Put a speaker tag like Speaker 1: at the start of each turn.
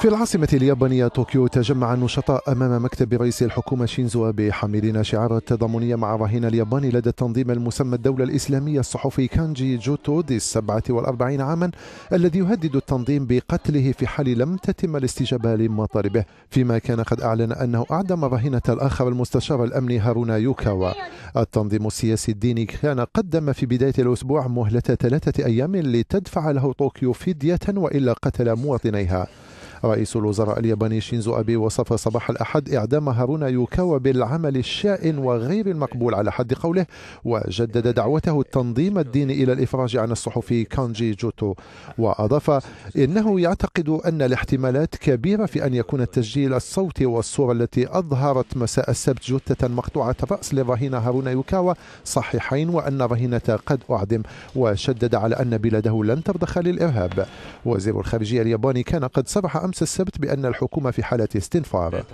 Speaker 1: في العاصمة اليابانية طوكيو تجمع النشطاء أمام مكتب رئيس الحكومة شينزو أبي حاملين شعار التضامنية مع الرهين الياباني لدى التنظيم المسمى الدولة الإسلامية الصحفي كانجي جوتو ذي السبعة والأربعين عاما الذي يهدد التنظيم بقتله في حال لم تتم الاستجابة لمطالبه فيما كان قد أعلن أنه أعدم الرهينة الآخر المستشار الأمني هارونا يوكاوا التنظيم السياسي الديني كان قدم في بداية الأسبوع مهلة ثلاثة أيام لتدفع له طوكيو فدية وإلا قتل مواطنيها رئيس الوزراء الياباني شينزو أبي وصف صباح الأحد إعدام هارونا يوكاوا بالعمل الشائن وغير المقبول على حد قوله وجدد دعوته التنظيم الديني إلى الإفراج عن الصحفي كانجي جوتو وأضاف إنه يعتقد أن الاحتمالات كبيرة في أن يكون التسجيل الصوتي والصورة التي أظهرت مساء السبت جثة مقطوعة رأس للرهينة هارونا يوكاوا صحيحين وأن الرهينة قد أعدم وشدد على أن بلاده لن ترضخ للإرهاب وزير الخارجية الياباني كان قد صرح أمس السبت بأن الحكومة في حالة استنفار